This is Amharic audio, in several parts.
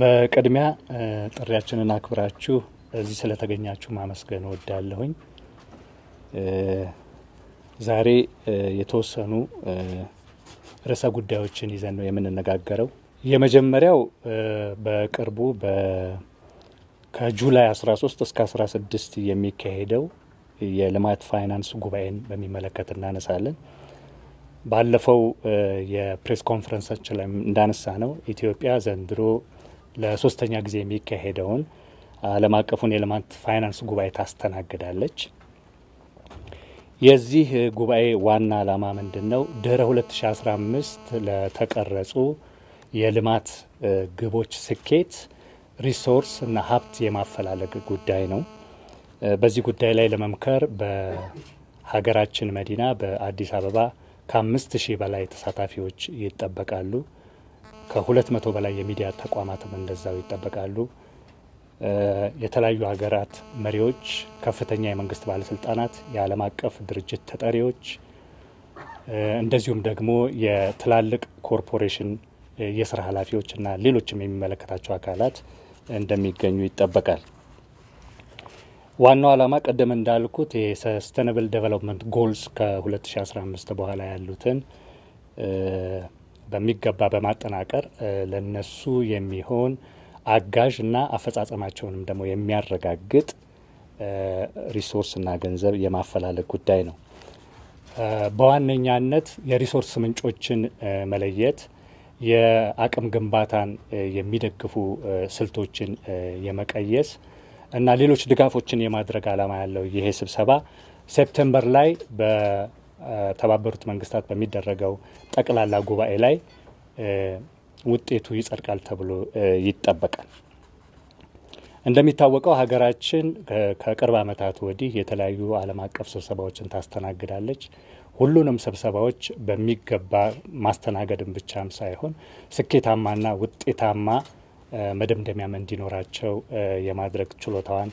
በቅድሚያ ጥሪያችንን አክብራችሁ እዚህ ስለተገኛችሁ ማመስገን ወዳለሁኝ። ዛሬ የተወሰኑ ርዕሰ ጉዳዮችን ይዘን ነው የምንነጋገረው። የመጀመሪያው በቅርቡ ከጁላይ 13 እስከ 16 የሚካሄደው የልማት ፋይናንስ ጉባኤን በሚመለከት እናነሳለን። ባለፈው የፕሬስ ኮንፈረንሳችን ላይ እንዳነሳ ነው ኢትዮጵያ ዘንድሮ ለሶስተኛ ጊዜ የሚካሄደውን ዓለም አቀፉን የልማት ፋይናንስ ጉባኤ ታስተናግዳለች። የዚህ ጉባኤ ዋና ዓላማ ምንድን ነው? ድህረ 2015 ለተቀረጹ የልማት ግቦች ስኬት ሪሶርስ እና ሀብት የማፈላለግ ጉዳይ ነው። በዚህ ጉዳይ ላይ ለመምከር በሀገራችን መዲና በአዲስ አበባ ከአምስት ሺህ በላይ ተሳታፊዎች ይጠበቃሉ። ከሁለት መቶ በላይ የሚዲያ ተቋማትም እንደዛው ይጠበቃሉ። የተለያዩ ሀገራት መሪዎች፣ ከፍተኛ የመንግስት ባለስልጣናት፣ የዓለም አቀፍ ድርጅት ተጠሪዎች እንደዚሁም ደግሞ የትላልቅ ኮርፖሬሽን የስራ ኃላፊዎች እና ሌሎችም የሚመለከታቸው አካላት እንደሚገኙ ይጠበቃል። ዋናው ዓላማ ቀደም እንዳልኩት የሰስተነብል ዴቨሎፕመንት ጎልስ ከ2015 በኋላ ያሉትን በሚገባ በማጠናቀር ለነሱ የሚሆን አጋዥ እና አፈጻጸማቸውንም ደግሞ የሚያረጋግጥ ሪሶርስ እና ገንዘብ የማፈላለግ ጉዳይ ነው። በዋነኛነት የሪሶርስ ምንጮችን መለየት፣ የአቅም ግንባታን የሚደግፉ ስልቶችን የመቀየስ እና ሌሎች ድጋፎችን የማድረግ ዓላማ ያለው ይሄ ስብሰባ ሴፕተምበር ላይ በተባበሩት መንግስታት በሚደረገው ጠቅላላ ጉባኤ ላይ ውጤቱ ይጸድቃል ተብሎ ይጠበቃል። እንደሚታወቀው ሀገራችን ከቅርብ ዓመታት ወዲህ የተለያዩ ዓለም አቀፍ ስብሰባዎችን ታስተናግዳለች። ሁሉንም ስብሰባዎች በሚገባ ማስተናገድን ብቻም ሳይሆን ስኬታማና ውጤታማ መደምደሚያም እንዲኖራቸው የማድረግ ችሎታዋን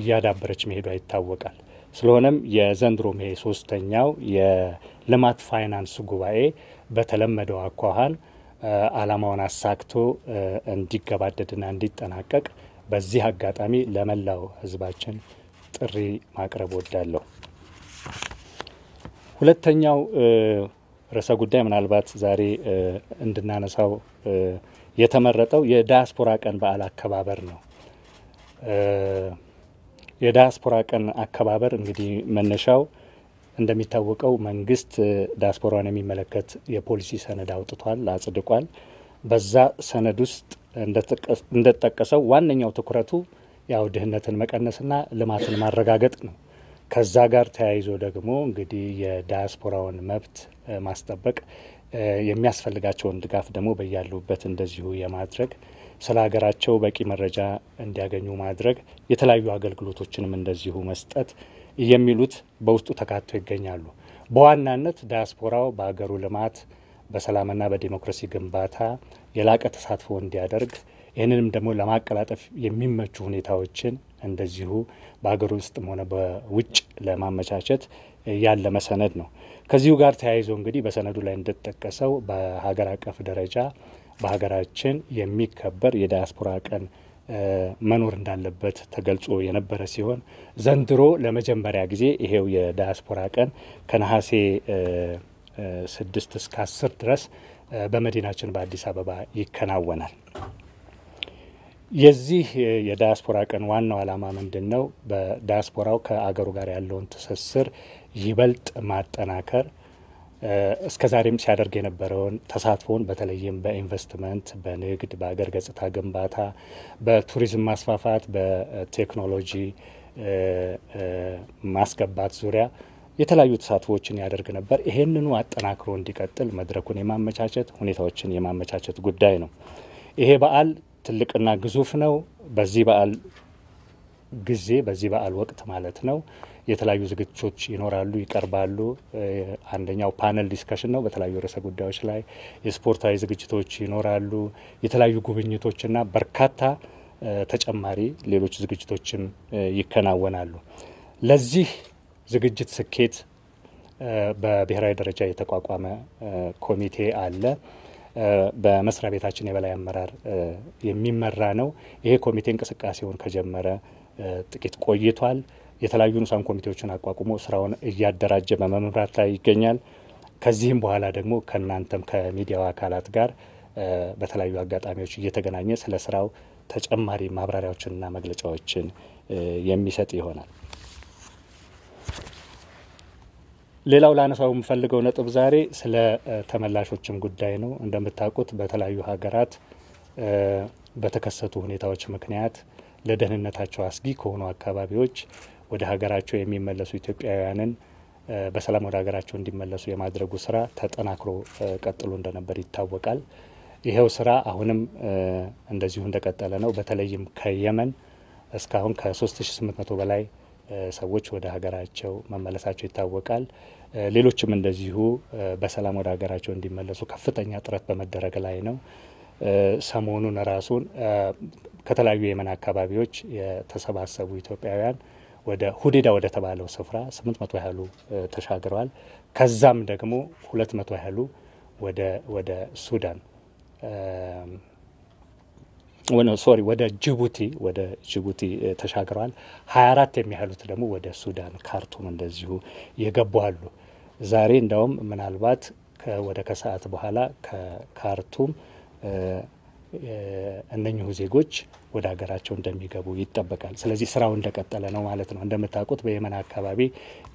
እያዳበረች መሄዷ ይታወቃል። ስለሆነም የዘንድሮ ይሄ ሶስተኛው የልማት ፋይናንስ ጉባኤ በተለመደው አኳኋን ዓላማውን አሳክቶ እንዲገባደድና እንዲጠናቀቅ በዚህ አጋጣሚ ለመላው ሕዝባችን ጥሪ ማቅረብ ወዳለሁ። ሁለተኛው ርዕሰ ጉዳይ ምናልባት ዛሬ እንድናነሳው የተመረጠው የዳያስፖራ ቀን በዓል አከባበር ነው። የዳያስፖራ ቀን አከባበር እንግዲህ መነሻው እንደሚታወቀው መንግስት ዳያስፖራን የሚመለከት የፖሊሲ ሰነድ አውጥቷል፣ አጽድቋል። በዛ ሰነድ ውስጥ እንደተጠቀሰው ዋነኛው ትኩረቱ ያው ድህነትን መቀነስና ልማትን ማረጋገጥ ነው። ከዛ ጋር ተያይዞ ደግሞ እንግዲህ የዳያስፖራውን መብት ማስጠበቅ የሚያስፈልጋቸውን ድጋፍ ደግሞ በያሉበት እንደዚሁ የማድረግ ስለ ሀገራቸው በቂ መረጃ እንዲያገኙ ማድረግ፣ የተለያዩ አገልግሎቶችንም እንደዚሁ መስጠት የሚሉት በውስጡ ተካቶ ይገኛሉ። በዋናነት ዳያስፖራው በሀገሩ ልማት፣ በሰላምና በዲሞክራሲ ግንባታ የላቀ ተሳትፎ እንዲያደርግ ይህንንም ደግሞ ለማቀላጠፍ የሚመቹ ሁኔታዎችን እንደዚሁ በሀገር ውስጥም ሆነ በውጭ ለማመቻቸት ያለ መሰነድ ነው። ከዚሁ ጋር ተያይዞ እንግዲህ በሰነዱ ላይ እንደተጠቀሰው በሀገር አቀፍ ደረጃ በሀገራችን የሚከበር የዲያስፖራ ቀን መኖር እንዳለበት ተገልጾ የነበረ ሲሆን ዘንድሮ ለመጀመሪያ ጊዜ ይሄው የዲያስፖራ ቀን ከነሐሴ ስድስት እስከ አስር ድረስ በመዲናችን በአዲስ አበባ ይከናወናል። የዚህ የዳያስፖራ ቀን ዋናው ዓላማ ምንድን ነው? በዳያስፖራው ከአገሩ ጋር ያለውን ትስስር ይበልጥ ማጠናከር እስከ ዛሬም ሲያደርግ የነበረውን ተሳትፎውን በተለይም በኢንቨስትመንት፣ በንግድ፣ በአገር ገጽታ ግንባታ፣ በቱሪዝም ማስፋፋት፣ በቴክኖሎጂ ማስገባት ዙሪያ የተለያዩ ተሳትፎዎችን ያደርግ ነበር። ይሄንኑ አጠናክሮ እንዲቀጥል መድረኩን የማመቻቸት ሁኔታዎችን የማመቻቸት ጉዳይ ነው ይሄ በዓል ትልቅና ግዙፍ ነው። በዚህ በዓል ጊዜ በዚህ በዓል ወቅት ማለት ነው የተለያዩ ዝግጅቶች ይኖራሉ፣ ይቀርባሉ። አንደኛው ፓነል ዲስከሽን ነው። በተለያዩ ርዕሰ ጉዳዮች ላይ የስፖርታዊ ዝግጅቶች ይኖራሉ፣ የተለያዩ ጉብኝቶችና በርካታ ተጨማሪ ሌሎች ዝግጅቶችም ይከናወናሉ። ለዚህ ዝግጅት ስኬት በብሔራዊ ደረጃ የተቋቋመ ኮሚቴ አለ። በመስሪያ ቤታችን የበላይ አመራር የሚመራ ነው። ይሄ ኮሚቴ እንቅስቃሴውን ከጀመረ ጥቂት ቆይቷል። የተለያዩ ንዑሳን ኮሚቴዎችን አቋቁሞ ስራውን እያደራጀ በመምራት ላይ ይገኛል። ከዚህም በኋላ ደግሞ ከእናንተም ከሚዲያው አካላት ጋር በተለያዩ አጋጣሚዎች እየተገናኘ ስለ ስራው ተጨማሪ ማብራሪያዎችንና መግለጫዎችን የሚሰጥ ይሆናል። ሌላው ላነሳው የምፈልገው ነጥብ ዛሬ ስለ ተመላሾችም ጉዳይ ነው። እንደምታውቁት በተለያዩ ሀገራት በተከሰቱ ሁኔታዎች ምክንያት ለደህንነታቸው አስጊ ከሆኑ አካባቢዎች ወደ ሀገራቸው የሚመለሱ ኢትዮጵያውያንን በሰላም ወደ ሀገራቸው እንዲመለሱ የማድረጉ ስራ ተጠናክሮ ቀጥሎ እንደነበር ይታወቃል። ይኸው ስራ አሁንም እንደዚሁ እንደቀጠለ ነው። በተለይም ከየመን እስካሁን ከ3800 በላይ ሰዎች ወደ ሀገራቸው መመለሳቸው ይታወቃል። ሌሎችም እንደዚሁ በሰላም ወደ ሀገራቸው እንዲመለሱ ከፍተኛ ጥረት በመደረግ ላይ ነው። ሰሞኑን ራሱን ከተለያዩ የመን አካባቢዎች የተሰባሰቡ ኢትዮጵያውያን ወደ ሁዴዳ ወደ ተባለው ስፍራ 800 ያህሉ ተሻግረዋል። ከዛም ደግሞ 200 ያህሉ ወደ ሱዳን ሶሪ ወደ ጅቡቲ ወደ ጅቡቲ ተሻግረዋል። አራት የሚያህሉት ደግሞ ወደ ሱዳን ካርቱም እንደዚሁ የገቡ አሉ። ዛሬ እንዳውም ምናልባት ወደ ከሰዓት በኋላ ከካርቱም እነኚሁ ዜጎች ወደ ሀገራቸው እንደሚገቡ ይጠበቃል። ስለዚህ ስራው እንደቀጠለ ነው ማለት ነው። እንደምታውቁት በየመን አካባቢ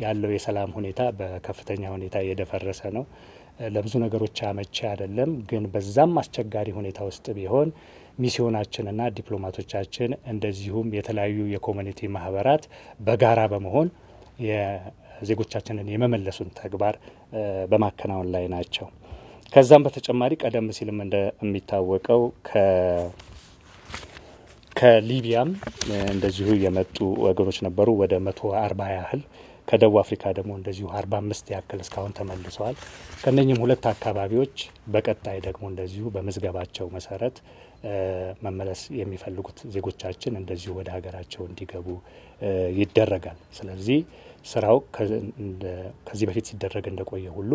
ያለው የሰላም ሁኔታ በከፍተኛ ሁኔታ የደፈረሰ ነው። ለብዙ ነገሮች አመቺ አይደለም። ግን በዛም አስቸጋሪ ሁኔታ ውስጥ ቢሆን ሚስዮናችንና ዲፕሎማቶቻችን እንደዚሁም የተለያዩ የኮሚኒቲ ማህበራት በጋራ በመሆን ዜጎቻችንን የመመለሱን ተግባር በማከናወን ላይ ናቸው። ከዛም በተጨማሪ ቀደም ሲልም እንደሚታወቀው ከሊቢያም እንደዚሁ የመጡ ወገኖች ነበሩ። ወደ መቶ አርባ ያህል ከደቡብ አፍሪካ ደግሞ እንደዚሁ አምስት ያክል እስካሁን ተመልሰዋል። ከነኝም ሁለት አካባቢዎች በቀጣይ ደግሞ እንደዚሁ በምዝገባቸው መሰረት መመለስ የሚፈልጉት ዜጎቻችን እንደዚሁ ወደ ሀገራቸው እንዲገቡ ይደረጋል። ስለዚህ ስራው ከዚህ በፊት ሲደረግ እንደቆየ ሁሉ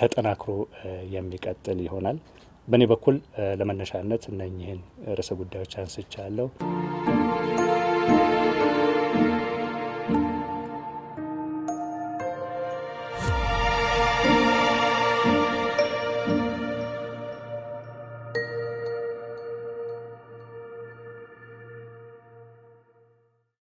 ተጠናክሮ የሚቀጥል ይሆናል። በእኔ በኩል ለመነሻነት እነኚህን ርዕሰ ጉዳዮች አንስቻለሁ።